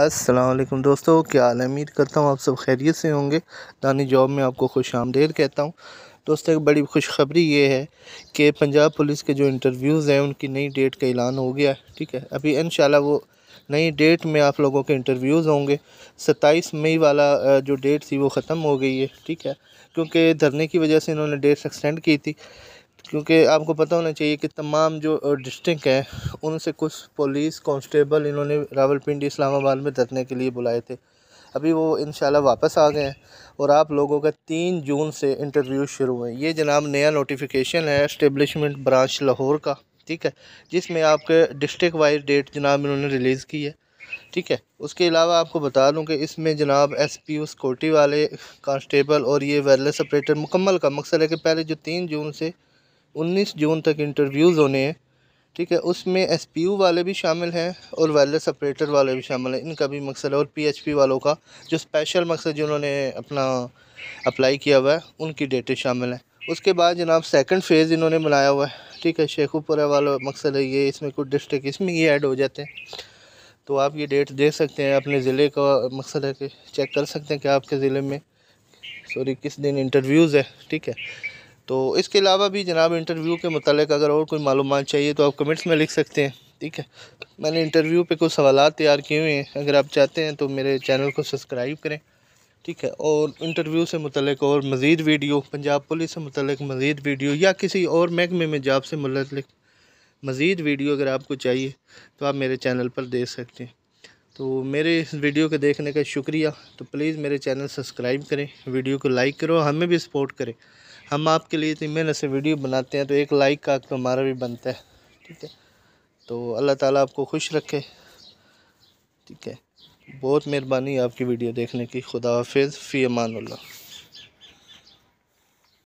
السلام علیکم دوستو کیا حال ہے امید کرتا ہوں آپ سب خیریت سے ہوں گے دانی جاب میں آپ کو خوش آمدید کہتا ہوں دوستو ایک بڑی خوشخبری یہ ہے کہ پنجاب پولیس کے جو انٹرویوز ہیں ان کی نئی ڈیٹ کا اعلان ہو گیا ہے ٹھیک ہے ابھی انشاءاللہ وہ نئی ڈیٹ میں آپ لوگوں کے انٹرویوز ہوں گے ستائیس مئی والا جو ڈیٹ تھی وہ ختم ہو گئی ہے ٹھیک ہے کیونکہ دھرنے کی وجہ سے انہوں نے ڈیٹ ایکسٹینڈ کی تھی کیونکہ آپ کو پتہ ہونا چاہیے کہ تمام جو ڈسٹرک ہیں ان سے کچھ پولیس کانسٹیبل انہوں نے راول پنڈی اسلام آباد میں دھرنے کے لیے بلائے تھے ابھی وہ انشاءاللہ واپس آ گئے ہیں اور آپ لوگوں کا تین جون سے انٹرویو شروع ہوئے یہ جناب نیا نوٹیفیکیشن ہے اسٹیبلشمنٹ برانچ لاہور کا ٹھیک ہے جس میں آپ کے ڈسٹرک وائز ڈیٹ جناب انہوں نے ریلیز کی ہے ٹھیک ہے اس کے علاوہ آپ کو بتا دوں کہ اس میں جناب ایس پی او سکورٹی والے کانسٹیبل اور یہ ویئرلیس آپریٹر مکمل کا مقصد ہے کہ پہلے جو تین جون سے انیس جون تک انٹرویوز ہونے ہیں ٹھیک ہے اس میں ایس پی یو والے بھی شامل ہیں اور وائرلیس آپریٹر والے بھی شامل ہیں ان کا بھی مقصد ہے اور پی ایچ پی والوں کا جو اسپیشل مقصد جنہوں نے اپنا اپلائی کیا ہوا ہے ان کی ڈیٹے شامل ہیں اس کے بعد جناب سیکنڈ فیز انہوں نے بنایا ہوا ہے ٹھیک ہے شیخو پورہ والا مقصد ہے یہ اس میں کچھ ڈسٹرکٹ اس میں یہ ایڈ ہو جاتے ہیں تو آپ یہ ڈیٹ دیکھ سکتے ہیں اپنے ضلع کا مقصد ہے کہ چیک کر سکتے ہیں کہ آپ کے ضلع میں سوری کس دن انٹرویوز ہے ٹھیک ہے تو اس کے علاوہ بھی جناب انٹرویو کے متعلق اگر اور کوئی معلومات چاہیے تو آپ کمنٹس میں لکھ سکتے ہیں ٹھیک ہے میں نے انٹرویو پہ کچھ سوالات تیار کیے ہوئے ہیں اگر آپ چاہتے ہیں تو میرے چینل کو سبسکرائب کریں ٹھیک ہے اور انٹرویو سے متعلق اور مزید ویڈیو پنجاب پولیس سے متعلق مزید ویڈیو یا کسی اور محکمے میں جاب سے متعلق مزید ویڈیو اگر آپ کو چاہیے تو آپ میرے چینل پر دیکھ سکتے ہیں تو میرے اس ویڈیو کے دیکھنے کا شکریہ تو پلیز میرے چینل سبسکرائب کریں ویڈیو کو لائک کرو ہمیں بھی سپورٹ کریں ہم آپ کے لیے اتنی محنت سے ویڈیو بناتے ہیں تو ایک لائک کا تو ہمارا بھی بنتا ہے ٹھیک ہے تو اللہ تعالیٰ آپ کو خوش رکھے ٹھیک ہے بہت مہربانی آپ کی ویڈیو دیکھنے کی خدا حافظ فی امان اللہ